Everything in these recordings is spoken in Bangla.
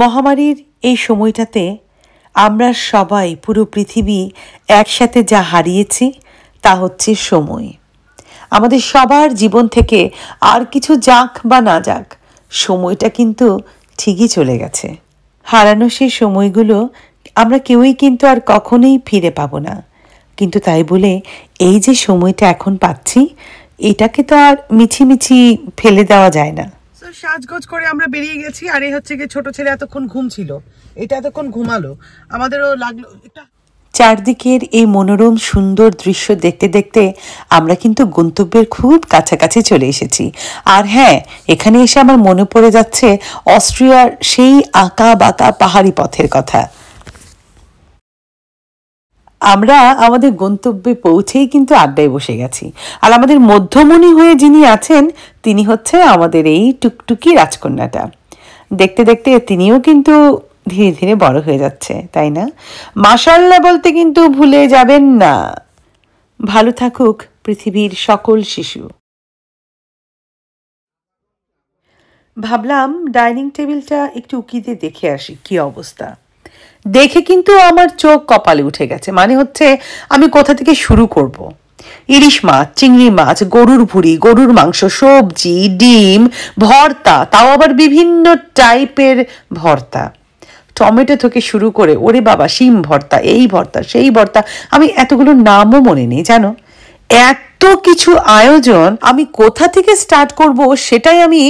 মহামারীর এই সময়টাতে আমরা সবাই পুরো পৃথিবী একসাথে যা হারিয়েছি তা হচ্ছে সময় আমাদের সবার জীবন থেকে আর কিছু যাক বা না যাক সময়টা কিন্তু ঠিকই চলে গেছে হারানো সেই সময়গুলো আমরা কেউই কিন্তু আর কখনোই ফিরে পাবো না কিন্তু তাই বলে এই যে সময়টা এখন পাচ্ছি এটাকে তো আর মিছিমিছি ফেলে দেওয়া যায় না তো সাজগোজ করে আমরা বেরিয়ে গেছি আর এই হচ্ছে গিয়ে ছোট ছেলে এতক্ষণ ঘুম ছিল এটা এতক্ষণ ঘুমালো আমাদেরও লাগলো এটা চারদিকের এই মনোরম সুন্দর দৃশ্য দেখতে দেখতে আমরা কিন্তু গন্তব্যের খুব কাছাকাছি চলে এসেছি আর হ্যাঁ এখানে এসে আমার মনে পড়ে যাচ্ছে অস্ট্রিয়ার সেই আঁকা বাঁকা পাহাড়ি পথের কথা আমরা আমাদের গন্তব্যে পৌঁছেই কিন্তু আড্ডায় বসে গেছি আর আমাদের মধ্যমণি হয়ে যিনি আছেন তিনি হচ্ছে আমাদের এই টুকটুকি রাজকন্যাটা দেখতে দেখতে তিনিও কিন্তু ধীরে ধীরে বড় হয়ে যাচ্ছে তাই না মাসাল্লা বলতে কিন্তু ভুলে যাবেন না ভালো থাকুক পৃথিবীর সকল শিশু ভাবলাম ডাইনিং টেবিলটা একটু উকিতে দেখে আসি কি অবস্থা দেখে কিন্তু আমার চোখ কপালে উঠে গেছে মানে হচ্ছে আমি কোথা থেকে শুরু করব। ইলিশ মাছ চিংড়ি মাছ গরুর ভুড়ি গরুর মাংস সবজি ডিম ভর্তা তাও আবার বিভিন্ন টাইপের ভর্তা টমেটো থেকে শুরু করে ওরে বাবা শিম ভর্তা এই ভর্তা সেই ভর্তা আমি এতগুলো নামও মনে নেই জানো এত কিছু আয়োজন আমি কোথা থেকে স্টার্ট করব সেটাই আমি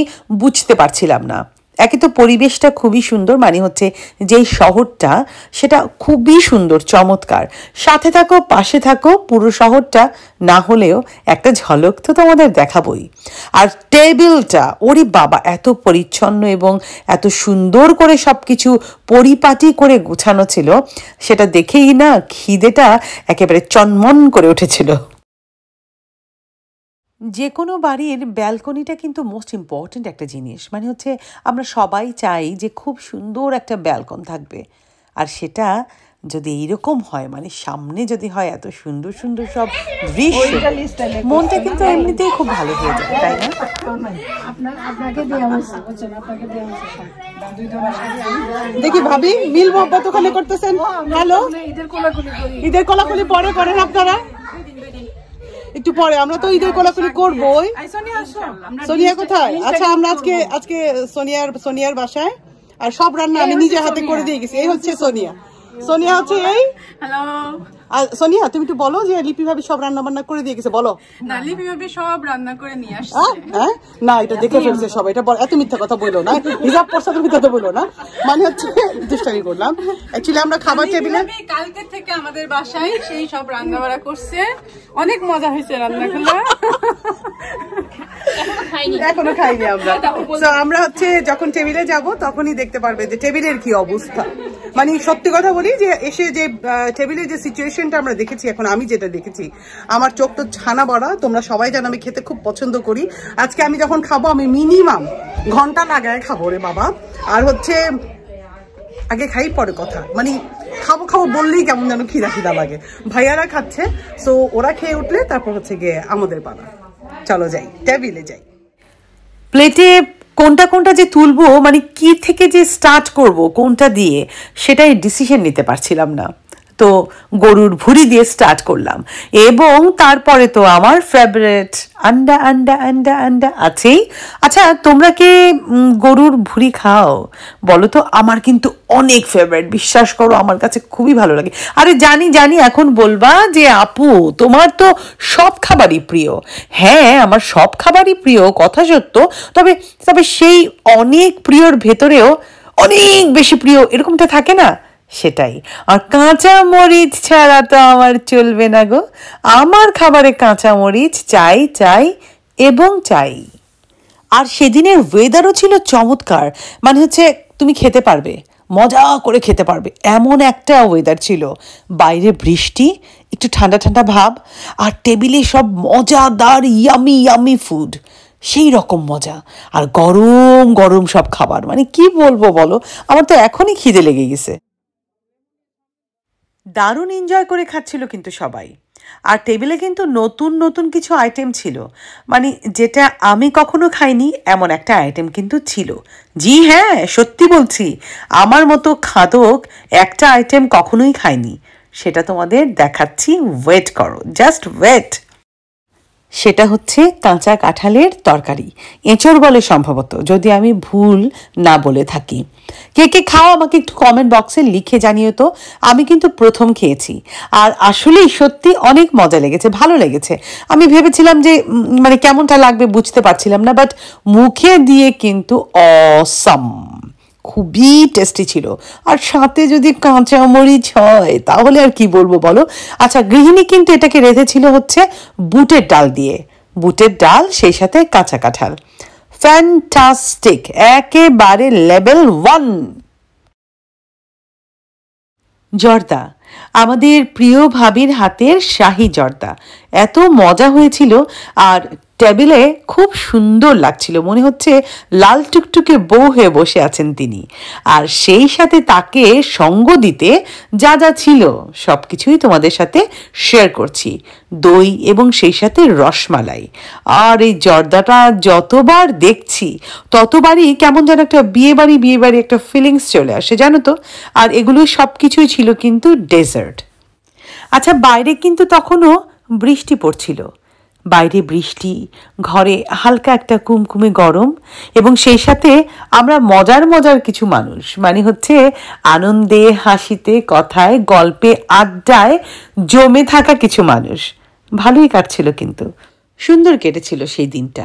বুঝতে পারছিলাম না একে তো পরিবেশটা খুবই সুন্দর মানে হচ্ছে যেই শহরটা সেটা খুবই সুন্দর চমৎকার সাথে থাকো পাশে থাকো পুরো শহরটা না হলেও একটা ঝলক তো তোমাদের দেখাবই আর টেবিলটা ওরে বাবা এত পরিচ্ছন্ন এবং এত সুন্দর করে সব কিছু পরিপাটি করে গোছানো ছিল সেটা দেখেই না খিদেটা একেবারে চনমন করে উঠেছিল যে কোনো বাড়ির ব্যালকনিটা কিন্তু মোস্ট ইম্পর্ট্যান্ট একটা জিনিস মানে হচ্ছে আমরা সবাই চাই যে খুব সুন্দর একটা ব্যালকন থাকবে আর সেটা যদি এইরকম হয় মানে সামনে যদি হয় এত সুন্দর সুন্দর সব দৃশ্য মনটা কিন্তু এমনিতেই খুব ভালো হয়ে যায় তাই না দেখি ভাবি মিল মহব্বত করতেছেন হ্যালো ঈদের কোলাকুলি পরে করেন আপনারা একটু পরে আমরা তো ঈদের কোলাকুলি করবোই সোনিয়া কোথায় আচ্ছা আমরা আজকে আজকে সোনিয়ার সোনিয়ার বাসায় আর সব রান্না আমি হ্যাঁ, নিজে হাতে করে দিয়ে গেছি এই হচ্ছে সোনিয়া সোনিয়া হচ্ছে এই হ্যালো সোনিয়া তুমি একটু বলো যে লিপি ভাবি সব রান্না বান্না করে দিয়ে গেছে বলো না লিপি ভাবি সব রান্না করে নিয়ে আসছে হ্যাঁ না এটা দেখে ইয়ে ফেলছে সবাই এটা এত মিথ্যা কথা বলো না তুমি কথা বলো না মানে হচ্ছে দুষ্টামি করলাম আমরা খাবার টেবিলে কালকে থেকে আমাদের বাসায় সেই সব রান্না বাড়া করছে অনেক মজা হয়েছে রান্নাগুলো এখনো খাইনি আমরা হ্যাঁ, আমরা হচ্ছে যখন টেবিলে যাব তখনই দেখতে পারবে যে টেবিলের কি অবস্থা মানে সত্যি কথা বলি যে এসে যে টেবিলে যে সিচুয়েশনটা আমরা দেখেছি এখন আমি যেটা দেখেছি আমার চোখ তো ছানা বড়া তোমরা সবাই জানো আমি খেতে খুব পছন্দ করি আজকে আমি যখন খাবো আমি মিনিমাম ঘন্টা লাগায় খাবো রে বাবা আর হচ্ছে আগে খাই পরে কথা মানে খাবো খাবো বললেই কেমন যেন খিদা খিদা লাগে ভাইয়ারা খাচ্ছে সো ওরা খেয়ে উঠলে তারপর হচ্ছে গিয়ে আমাদের পালা চলো যাই টেবিলে যাই প্লেটে কোনটা কোনটা যে তুলবো মানে কি থেকে যে স্টার্ট করব কোনটা দিয়ে সেটাই ডিসিশন নিতে পারছিলাম না তো গরুর ভুড়ি দিয়ে স্টার্ট করলাম এবং তারপরে তো আমার ফেভারেট আন্ডা আন্ডা আন্ডা আন্ডা আছেই আচ্ছা তোমরা কি গরুর ভুড়ি খাও বলো তো আমার কিন্তু অনেক ফেভারিট বিশ্বাস করো আমার কাছে খুবই ভালো লাগে আরে জানি জানি এখন বলবা যে আপু তোমার তো সব খাবারই প্রিয় হ্যাঁ আমার সব খাবারই প্রিয় কথা সত্য তবে তবে সেই অনেক প্রিয়র ভেতরেও অনেক বেশি প্রিয় এরকমটা থাকে না সেটাই আর কাঁচা মরিচ ছাড়া তো আমার চলবে না গো আমার খাবারে কাঁচা মরিচ চাই চাই এবং চাই আর সেদিনের ওয়েদারও ছিল চমৎকার মানে হচ্ছে তুমি খেতে পারবে মজা করে খেতে পারবে এমন একটা ওয়েদার ছিল বাইরে বৃষ্টি একটু ঠান্ডা ঠান্ডা ভাব আর টেবিলে সব মজাদার ইয়ামি ইয়ামি ফুড সেই রকম মজা আর গরম গরম সব খাবার মানে কি বলবো বলো আমার তো এখনই খিদে লেগে গেছে দারুণ এনজয় করে খাচ্ছিল কিন্তু সবাই আর টেবিলে কিন্তু নতুন নতুন কিছু আইটেম ছিল মানে যেটা আমি কখনো খাইনি এমন একটা আইটেম কিন্তু ছিল জি হ্যাঁ সত্যি বলছি আমার মতো খাদক একটা আইটেম কখনোই খাইনি সেটা তোমাদের দেখাচ্ছি ওয়েট করো জাস্ট ওয়েট সেটা হচ্ছে কাঁচা কাঁঠালের তরকারি এঁচড় বলে সম্ভবত যদি আমি ভুল না বলে থাকি কে কে খাও আমাকে একটু কমেন্ট বক্সে লিখে জানিও তো আমি কিন্তু প্রথম খেয়েছি আর আসলেই সত্যি অনেক মজা লেগেছে ভালো লেগেছে আমি ভেবেছিলাম যে মানে কেমনটা লাগবে বুঝতে পারছিলাম না বাট মুখে দিয়ে কিন্তু অসম খুবই টেস্টি ছিল আর সাথে যদি কাঁচা মরিচ হয় তাহলে আর কি বলবো বলো আচ্ছা গৃহিণী কিন্তু এটাকে রেঁধেছিল হচ্ছে বুটের ডাল দিয়ে বুটের ডাল সেই সাথে কাঁচা কাঁঠাল ফ্যান্টাস্টিক একেবারে লেভেল ওয়ান জর্দা আমাদের প্রিয় ভাবির হাতের শাহি জর্দা এত মজা হয়েছিল আর টেবিলে খুব সুন্দর লাগছিল মনে হচ্ছে লাল টুকটুকে বউ হয়ে বসে আছেন তিনি আর সেই সাথে তাকে সঙ্গ দিতে যা যা ছিল সব কিছুই তোমাদের সাথে শেয়ার করছি দই এবং সেই সাথে রসমালাই আর এই জর্দাটা যতবার দেখছি ততবারই কেমন যেন একটা বিয়ে বিয়ে বাড়ি একটা ফিলিংস চলে আসে জানো তো আর এগুলো সব কিছুই ছিল কিন্তু ডেজার্ট আচ্ছা বাইরে কিন্তু তখনও বৃষ্টি পড়ছিল বাইরে বৃষ্টি ঘরে হালকা একটা কুমকুমে গরম এবং সেই সাথে আমরা মজার মজার কিছু মানুষ মানে হচ্ছে আনন্দে হাসিতে কথায় গল্পে আড্ডায় জমে থাকা কিছু মানুষ ভালোই কাটছিল কিন্তু সুন্দর কেটেছিল সেই দিনটা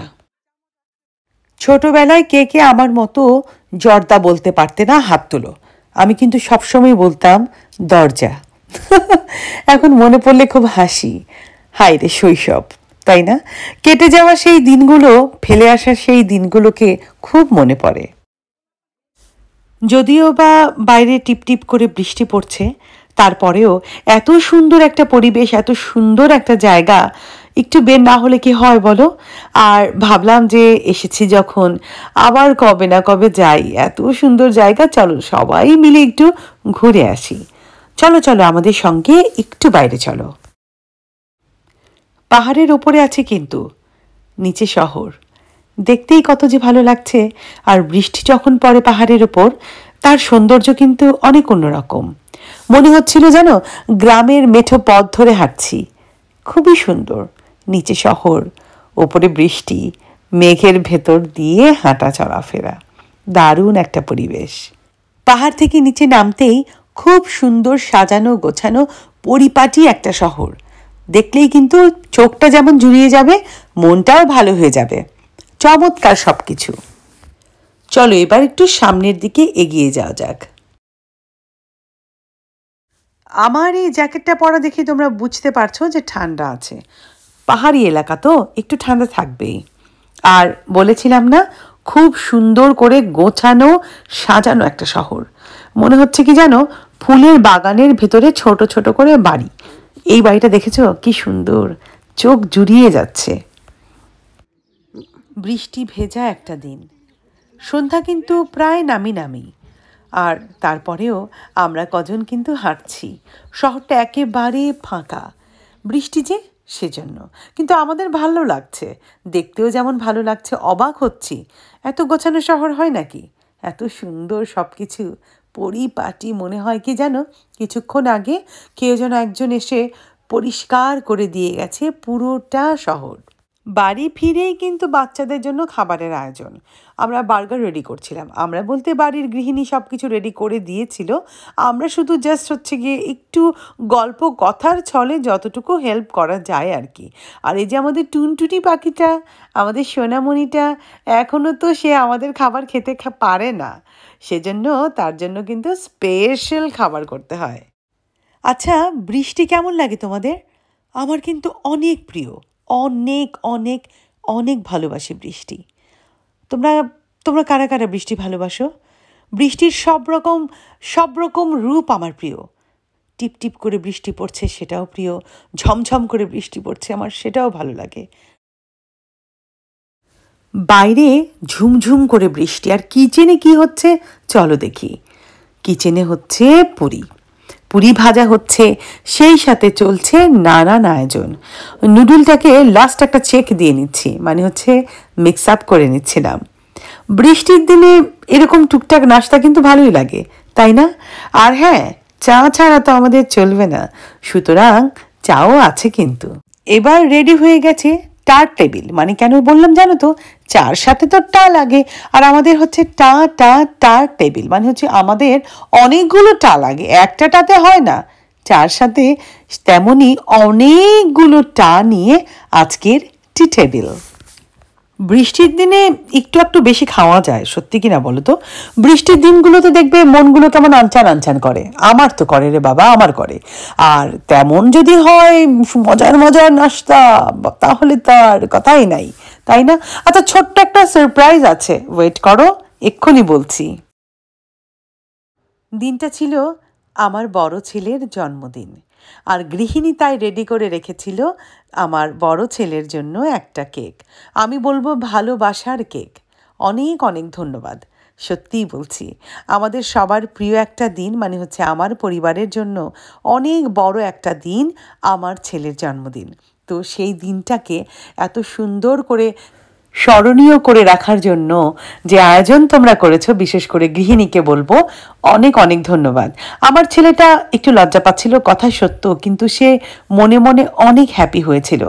ছোটবেলায় কে কে আমার মতো জর্দা বলতে পারতে না হাত তুলো আমি কিন্তু সবসময় বলতাম দরজা এখন মনে পড়লে খুব হাসি হাই রে শৈশব তাই না কেটে যাওয়া সেই দিনগুলো ফেলে আসা সেই দিনগুলোকে খুব মনে পড়ে যদিও বা বাইরে টিপটিপ করে বৃষ্টি পড়ছে তারপরেও এত সুন্দর একটা পরিবেশ এত সুন্দর একটা জায়গা একটু বের না হলে কি হয় বলো আর ভাবলাম যে এসেছি যখন আবার কবে না কবে যাই এত সুন্দর জায়গা চলো সবাই মিলে একটু ঘুরে আসি চলো চলো আমাদের সঙ্গে একটু বাইরে চলো পাহাড়ের ওপরে আছে কিন্তু নিচে শহর দেখতেই কত যে ভালো লাগছে আর বৃষ্টি যখন পড়ে পাহাড়ের ওপর তার সৌন্দর্য কিন্তু অনেক অন্যরকম মনে হচ্ছিল যেন গ্রামের মেঠো পথ ধরে হাঁটছি খুবই সুন্দর নিচে শহর ওপরে বৃষ্টি মেঘের ভেতর দিয়ে হাঁটা চলাফেরা দারুণ একটা পরিবেশ পাহাড় থেকে নিচে নামতেই খুব সুন্দর সাজানো গোছানো পরিপাটি একটা শহর দেখলেই কিন্তু চোখটা যেমন জুড়িয়ে যাবে মনটাও ভালো হয়ে যাবে চমৎকার সব কিছু চলো এবার একটু সামনের দিকে এগিয়ে যাওয়া যাক আমার এই জ্যাকেটটা পরা দেখে তোমরা বুঝতে পারছো যে ঠান্ডা আছে পাহাড়ি এলাকা তো একটু ঠান্ডা থাকবেই আর বলেছিলাম না খুব সুন্দর করে গোছানো সাজানো একটা শহর মনে হচ্ছে কি জানো ফুলের বাগানের ভেতরে ছোট ছোট করে বাড়ি এই বাড়িটা দেখেছো কি সুন্দর চোখ জুড়িয়ে যাচ্ছে বৃষ্টি ভেজা একটা দিন সন্ধ্যা কিন্তু প্রায় নামি নামি আর তারপরেও আমরা কজন কিন্তু হাঁটছি শহরটা একেবারে ফাঁকা বৃষ্টি যে সেজন্য কিন্তু আমাদের ভালো লাগছে দেখতেও যেমন ভালো লাগছে অবাক হচ্ছি এত গোছানো শহর হয় নাকি এত সুন্দর সব কিছু পরিপাটি মনে হয় কি জানো কিছুক্ষণ আগে কেউ যেন একজন এসে পরিষ্কার করে দিয়ে গেছে পুরোটা শহর বাড়ি ফিরেই কিন্তু বাচ্চাদের জন্য খাবারের আয়োজন আমরা বার্গার রেডি করছিলাম আমরা বলতে বাড়ির গৃহিণী সব কিছু রেডি করে দিয়েছিল আমরা শুধু জাস্ট হচ্ছে গিয়ে একটু গল্প কথার ছলে যতটুকু হেল্প করা যায় আর কি আর এই যে আমাদের টুনটুনি পাখিটা আমাদের সোনামণিটা এখনও তো সে আমাদের খাবার খেতে পারে না সেজন্য তার জন্য কিন্তু স্পেশাল খাবার করতে হয় আচ্ছা বৃষ্টি কেমন লাগে তোমাদের আমার কিন্তু অনেক প্রিয় অনেক অনেক অনেক ভালোবাসি বৃষ্টি তোমরা তোমরা কারা কারা বৃষ্টি ভালোবাসো বৃষ্টির সব রকম সব রকম রূপ আমার প্রিয় টিপ টিপ করে বৃষ্টি পড়ছে সেটাও প্রিয় ঝমঝম করে বৃষ্টি পড়ছে আমার সেটাও ভালো লাগে বাইরে ঝুমঝুম করে বৃষ্টি আর কিচেনে কি হচ্ছে চলো দেখি কিচেনে হচ্ছে পুরী পুরি ভাজা হচ্ছে সেই সাথে চলছে নানান আয়োজন নুডলটাকে লাস্ট একটা চেক দিয়ে নিচ্ছি মানে হচ্ছে মিক্স আপ করে নিচ্ছিলাম বৃষ্টির দিনে এরকম টুকটাক নাস্তা কিন্তু ভালোই লাগে তাই না আর হ্যাঁ চা ছাড়া তো আমাদের চলবে না সুতরাং চাও আছে কিন্তু এবার রেডি হয়ে গেছে টার টেবিল মানে কেন বললাম জানো তো চার সাথে তো টা লাগে আর আমাদের হচ্ছে টা টা টার টেবিল মানে হচ্ছে আমাদের অনেকগুলো টা লাগে একটা টাতে হয় না চার সাথে তেমনই অনেকগুলো টা নিয়ে আজকের টি টেবিল বৃষ্টির দিনে একটু একটু বেশি খাওয়া যায় সত্যি কিনা বলো তো বৃষ্টির দিনগুলোতে দেখবে মনগুলো কেমন আনচান আনচান করে আমার তো করে রে বাবা আমার করে আর তেমন যদি হয় মজার মজার নাস্তা তাহলে তার কথাই নাই তাই না আচ্ছা ছোট্ট একটা সারপ্রাইজ আছে ওয়েট করো এক্ষুনি বলছি দিনটা ছিল আমার বড় ছেলের জন্মদিন আর গৃহিণী তাই রেডি করে রেখেছিল আমার বড় ছেলের জন্য একটা কেক আমি বলবো ভালোবাসার কেক অনেক অনেক ধন্যবাদ সত্যিই বলছি আমাদের সবার প্রিয় একটা দিন মানে হচ্ছে আমার পরিবারের জন্য অনেক বড় একটা দিন আমার ছেলের জন্মদিন তো সেই দিনটাকে এত সুন্দর করে স্মরণীয় করে রাখার জন্য যে আয়োজন তোমরা করেছো বিশেষ করে গৃহিণীকে বলবো অনেক অনেক ধন্যবাদ আমার ছেলেটা একটু লজ্জা পাচ্ছিল কথা সত্য কিন্তু সে মনে মনে অনেক হ্যাপি হয়েছিল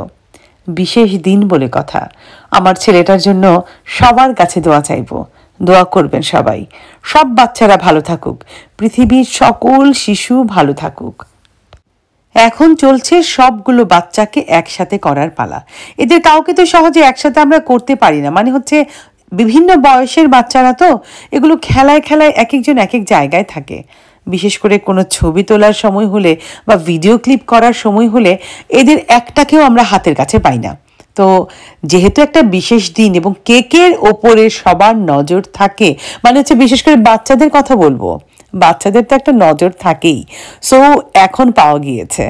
বিশেষ দিন বলে কথা আমার ছেলেটার জন্য সবার কাছে দোয়া চাইব দোয়া করবেন সবাই সব বাচ্চারা ভালো থাকুক পৃথিবীর সকল শিশু ভালো থাকুক এখন চলছে সবগুলো বাচ্চাকে একসাথে করার পালা এদের কাউকে তো সহজে একসাথে আমরা করতে পারি না মানে হচ্ছে বিভিন্ন বয়সের বাচ্চারা তো এগুলো খেলায় খেলায় এক একজন এক এক জায়গায় থাকে বিশেষ করে কোনো ছবি তোলার সময় হলে বা ভিডিও ক্লিপ করার সময় হলে এদের একটাকেও আমরা হাতের কাছে পাই না তো যেহেতু একটা বিশেষ দিন এবং কেকের ওপরে সবার নজর থাকে মানে হচ্ছে বিশেষ করে বাচ্চাদের কথা বলবো বাচ্চাদের তো একটা নজর থাকেই সো এখন পাওয়া গিয়েছে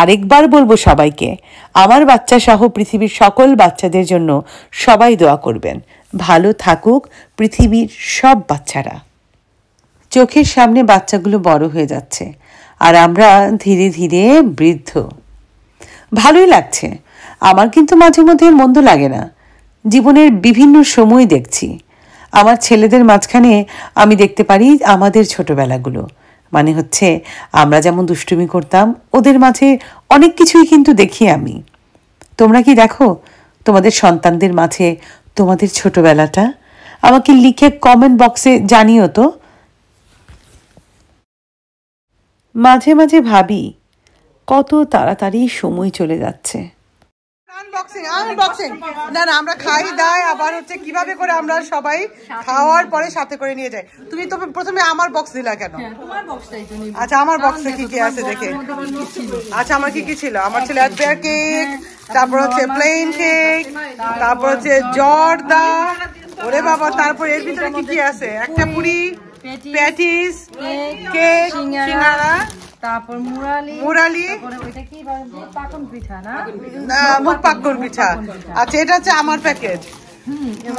আরেকবার বলবো সবাইকে আমার বাচ্চা সহ পৃথিবীর সকল বাচ্চাদের জন্য সবাই দোয়া করবেন ভালো থাকুক পৃথিবীর সব বাচ্চারা চোখের সামনে বাচ্চাগুলো বড় হয়ে যাচ্ছে আর আমরা ধীরে ধীরে বৃদ্ধ ভালোই লাগছে আমার কিন্তু মাঝে মধ্যে মন্দ লাগে না জীবনের বিভিন্ন সময় দেখছি আমার ছেলেদের মাঝখানে আমি দেখতে পারি আমাদের ছোটবেলাগুলো মানে হচ্ছে আমরা যেমন দুষ্টুমি করতাম ওদের মাঝে অনেক কিছুই কিন্তু দেখি আমি তোমরা কি দেখো তোমাদের সন্তানদের মাঝে তোমাদের ছোটবেলাটা আমাকে লিখে কমেন্ট বক্সে জানিও তো মাঝে মাঝে ভাবি কত তাড়াতাড়ি সময় চলে যাচ্ছে আনবক্সিং আনবক্সিং না না আমরা খাই দাই আবার হচ্ছে কিভাবে করে আমরা সবাই খাওয়ার পরে সাথে করে নিয়ে যাই তুমি তো প্রথমে আমার বক্স দিলা কেন হ্যাঁ, আচ্ছা আমার বক্সে কি কি আছে দেখে আচ্ছা আমার কি কি ছিল আমার ছিল অ্যাডবেয়ার কেক তারপর হচ্ছে প্লেন কেক তারপর হচ্ছে জর্দা ওরে বাবা তারপর এর ভিতরে কি কি আছে একটা পুরি প্যাটিস কেক সিঙ্গারা তারপর মুরালি মুরালি ওইটা কি পিঠা না মুখ আচ্ছা এটা হচ্ছে আমার প্যাকেজ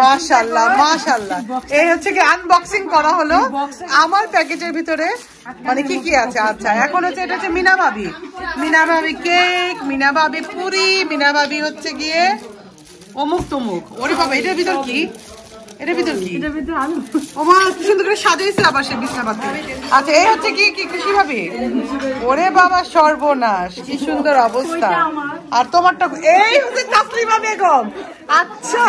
মাশাল্লাহ মাশাল্লাহ এই হচ্ছে কি আনবক্সিং করা হলো আমার প্যাকেটের ভিতরে আচ্ছা, মানে কি কি আছে আচ্ছা এখন হচ্ছে এটা হচ্ছে মিনা ভাবি মিনা ভাবি কেক মিনা ভাবি পুরি মিনা ভাবি হচ্ছে গিয়ে অমুক তমুক ওরে বাবা এটার ভিতর কি এটা ভিতর কি এটা ভিতর আলু ওমা কি সুন্দর করে সাজাইছে আবার সে আচ্ছা এই হচ্ছে কি কি কৃষি ভাবি ওরে বাবা সর্বনাশ কি সুন্দর অবস্থা আর তোমারটা এই হচ্ছে তাসলিমা বেগম আচ্ছা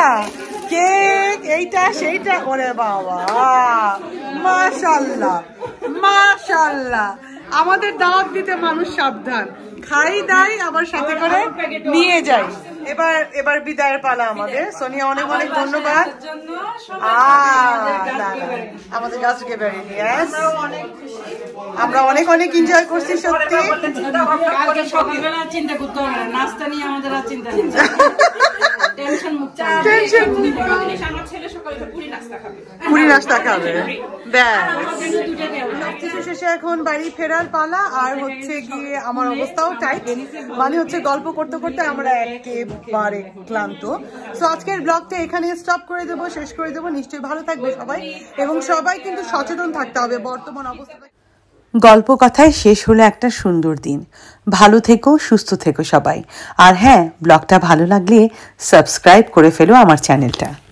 কেক এইটা সেইটা ওরে বাবা মাশাল্লাহ মাশাল্লাহ আমাদের দাওয়াত দিতে মানুষ সাবধান খাই দাই আবার সাথে করে নিয়ে যায় এবার এবার বিদায়ের পালা আমাদের সোনিয়া অনেক অনেক ধন্যবাদ আমাদের গাছকে বেরিয়ে আমরা অনেক অনেক এনজয় করছি সত্যি চিন্তা করতে হবে নাস্তা নিয়ে আমাদের পুরি নাস্তা খাবে বাড়ি ফেরার পালা আর হচ্ছে গিয়ে আমার অবস্থাও মানে হচ্ছে গল্প করতে করতে আমরা একেবারে ক্লান্ত সো আজকের ব্লগটা এখানে স্টপ করে দেবো শেষ করে দেবো নিশ্চয়ই ভালো থাকবে সবাই এবং সবাই কিন্তু সচেতন থাকতে হবে বর্তমান গল্প কথায় শেষ হলো একটা সুন্দর দিন ভালো থেকো সুস্থ থেকো সবাই আর হ্যাঁ ব্লগটা ভালো লাগলে সাবস্ক্রাইব করে ফেলো আমার চ্যানেলটা